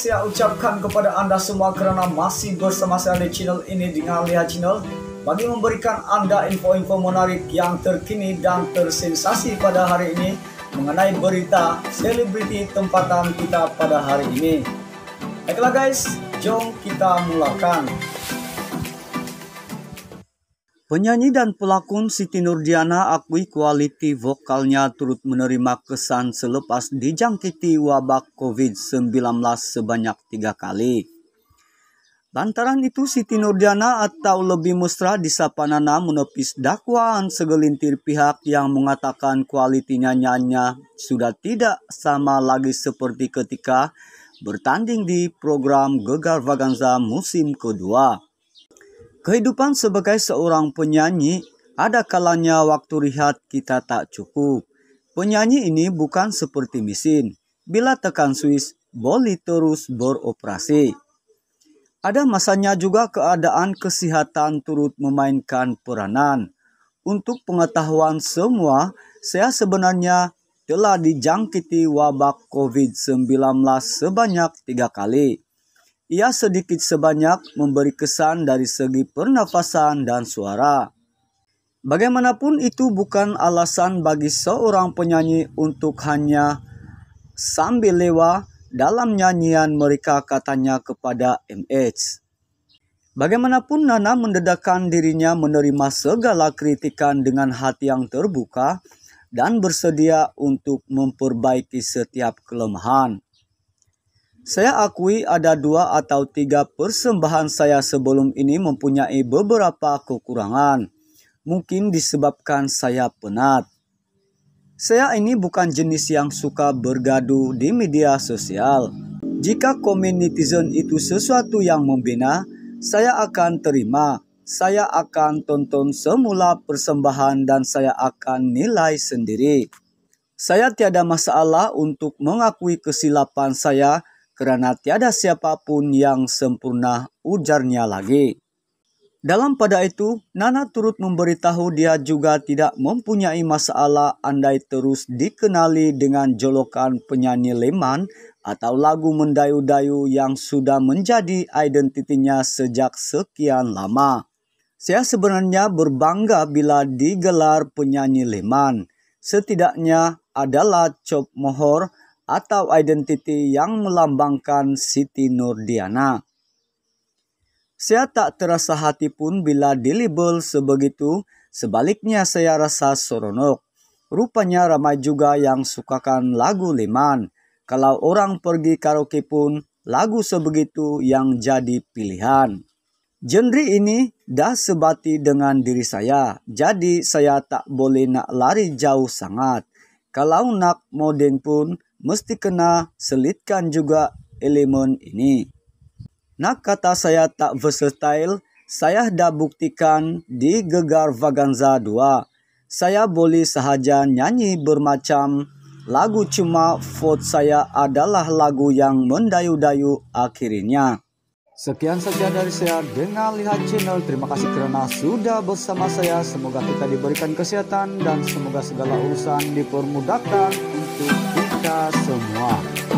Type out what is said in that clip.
saya ucapkan kepada anda semua kerana masih bersama saya di channel ini dengan Lihat Channel bagi memberikan anda info-info menarik yang terkini dan tersensasi pada hari ini mengenai berita selebriti tempatan kita pada hari ini. Baiklah guys, jom kita mulakan. Penyanyi dan pelakon Siti Nurdiana akui kualiti vokalnya turut menerima kesan selepas dijangkiti wabak COVID-19 sebanyak tiga kali. Lantaran itu Siti Nurdiana atau lebih mesra disapa Nana menepis dakwaan segelintir pihak yang mengatakan kualitinya nyanyi sudah tidak sama lagi seperti ketika bertanding di program Gegar Vaganza musim kedua. Kehidupan sebagai seorang penyanyi, ada kalanya waktu rehat kita tak cukup. Penyanyi ini bukan seperti mesin. Bila tekan swiss, boleh terus beroperasi. Ada masanya juga keadaan kesehatan turut memainkan peranan. Untuk pengetahuan semua, saya sebenarnya telah dijangkiti wabak COVID-19 sebanyak tiga kali. Ia sedikit sebanyak memberi kesan dari segi pernafasan dan suara. Bagaimanapun itu bukan alasan bagi seorang penyanyi untuk hanya sambil lewa dalam nyanyian mereka katanya kepada MH. Bagaimanapun Nana mendedahkan dirinya menerima segala kritikan dengan hati yang terbuka dan bersedia untuk memperbaiki setiap kelemahan. Saya akui ada dua atau tiga persembahan saya sebelum ini mempunyai beberapa kekurangan. Mungkin disebabkan saya penat. Saya ini bukan jenis yang suka bergaduh di media sosial. Jika komunitizen itu sesuatu yang membina, saya akan terima. Saya akan tonton semula persembahan dan saya akan nilai sendiri. Saya tiada masalah untuk mengakui kesilapan saya karena tiada siapapun yang sempurna ujarnya lagi. Dalam pada itu, Nana turut memberitahu dia juga tidak mempunyai masalah andai terus dikenali dengan jolokan penyanyi leman atau lagu mendayu-dayu yang sudah menjadi identitinya sejak sekian lama. Saya sebenarnya berbangga bila digelar penyanyi leman. Setidaknya adalah Cop Mohor atau identiti yang melambangkan Siti Nurdiana. Saya tak terasa hati pun bila dilabel sebegitu, sebaliknya saya rasa seronok. Rupanya ramai juga yang sukakan lagu Liman. Kalau orang pergi karaoke pun, lagu sebegitu yang jadi pilihan. Genre ini dah sebati dengan diri saya, jadi saya tak boleh nak lari jauh sangat. Kalau nak moden pun, mesti kena selitkan juga elemen ini. Nah kata saya tak versatile, saya dah buktikan di Gegar Vaganza 2. Saya boleh sahaja nyanyi bermacam lagu cuma vote saya adalah lagu yang mendayu-dayu akhirnya. Sekian saja dari saya dengan lihat channel. Terima kasih kerana sudah bersama saya. Semoga kita diberikan kesehatan dan semoga segala urusan dipermudahkan untuk kita. 加什么？啊？